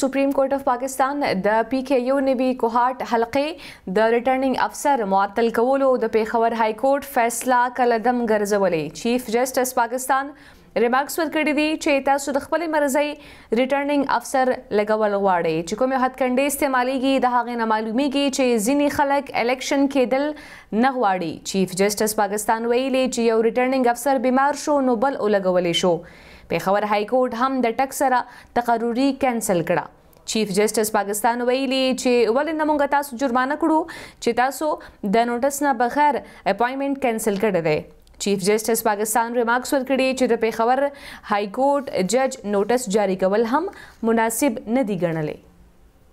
supreme court of Pakistan د پی کې یو نوی کوهات حلقې د ریټرننګ افسر معطل کولو د پیښور های کورټ فیصله کلدم ګرځولې چیف جسټس پاکستان ریمارکس ورکړي دي چې تاسو د خپل مرزي ریټرننګ افسر لګول غواړي چې کومه حد کنډې استعماليږي د هغې نه معلومیږي چې ځینی خلک الیکشن کېدل نه غواړي چیف جسټس پاکستان ویلي چې یو ریټرننګ افسر بیمار شو نو بل ولګولې شو پیښور های کورټ هم د ټک سره تقرری کینسل کړه چیف جسټس پاکستان ویلي چې ولې نمونږ تاسو جرمانه کړو چې تاسو د نوټس نه بغیر اپوینټمنټ کینسل کړی دی چیف جسټس پاکستان ریمارکس ورکړي چې د پیښور های کورټ جج نوټس جاری کول هم مناسب نه دی ګڼلی